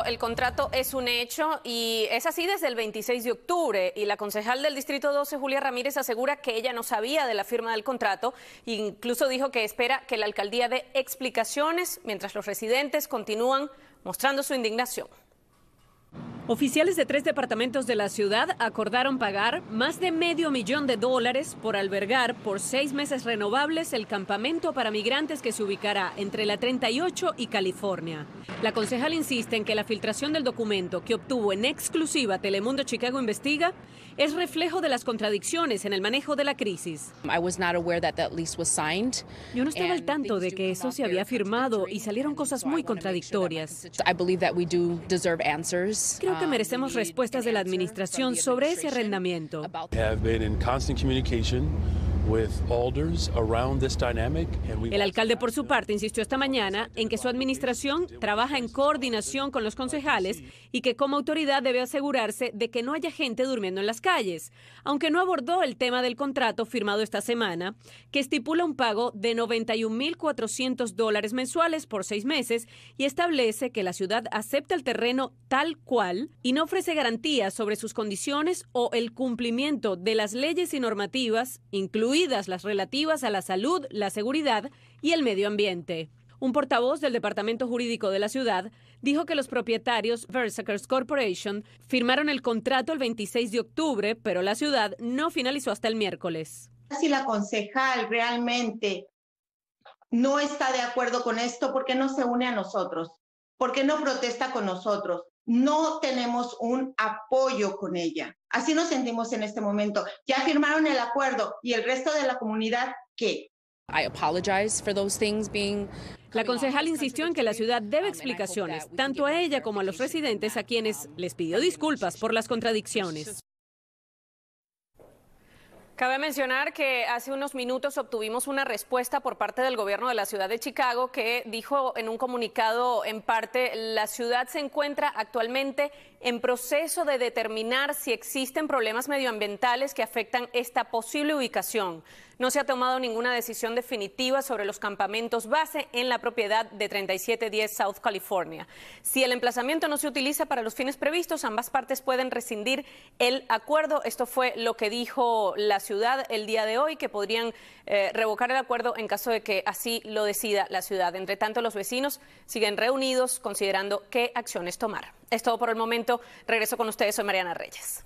el contrato es un hecho y es así desde el 26 de octubre y la concejal del Distrito 12, Julia Ramírez, asegura que ella no sabía de la firma del contrato e incluso dijo que espera que la alcaldía dé explicaciones mientras los residentes continúan mostrando su indignación. Oficiales de tres departamentos de la ciudad acordaron pagar más de medio millón de dólares por albergar por seis meses renovables el campamento para migrantes que se ubicará entre la 38 y California. La concejal insiste en que la filtración del documento que obtuvo en exclusiva Telemundo Chicago Investiga es reflejo de las contradicciones en el manejo de la crisis. Yo no estaba al tanto de que eso se había firmado y salieron cosas muy contradictorias que merecemos respuestas de la administración sobre ese arrendamiento. El alcalde, por su parte, insistió esta mañana en que su administración trabaja en coordinación con los concejales y que como autoridad debe asegurarse de que no haya gente durmiendo en las calles, aunque no abordó el tema del contrato firmado esta semana, que estipula un pago de 91.400 dólares mensuales por seis meses y establece que la ciudad acepta el terreno tal cual y no ofrece garantías sobre sus condiciones o el cumplimiento de las leyes y normativas, incluidas las relativas a la salud, la seguridad y el medio ambiente. Un portavoz del Departamento Jurídico de la ciudad dijo que los propietarios Versacres Corporation firmaron el contrato el 26 de octubre, pero la ciudad no finalizó hasta el miércoles. Si la concejal realmente no está de acuerdo con esto, ¿por qué no se une a nosotros? ¿Por qué no protesta con nosotros? no tenemos un apoyo con ella. Así nos sentimos en este momento. Ya firmaron el acuerdo y el resto de la comunidad, ¿qué? La concejal insistió en que la ciudad debe um, explicaciones, tanto a ella como a los residentes, a quienes um, les pidió disculpas por las contradicciones. Cabe mencionar que hace unos minutos obtuvimos una respuesta por parte del gobierno de la ciudad de Chicago que dijo en un comunicado en parte, la ciudad se encuentra actualmente en proceso de determinar si existen problemas medioambientales que afectan esta posible ubicación. No se ha tomado ninguna decisión definitiva sobre los campamentos base en la propiedad de 3710 South California. Si el emplazamiento no se utiliza para los fines previstos, ambas partes pueden rescindir el acuerdo. Esto fue lo que dijo la ciudad el día de hoy, que podrían eh, revocar el acuerdo en caso de que así lo decida la ciudad. Entre tanto, los vecinos siguen reunidos considerando qué acciones tomar. Es todo por el momento. Regreso con ustedes. Soy Mariana Reyes.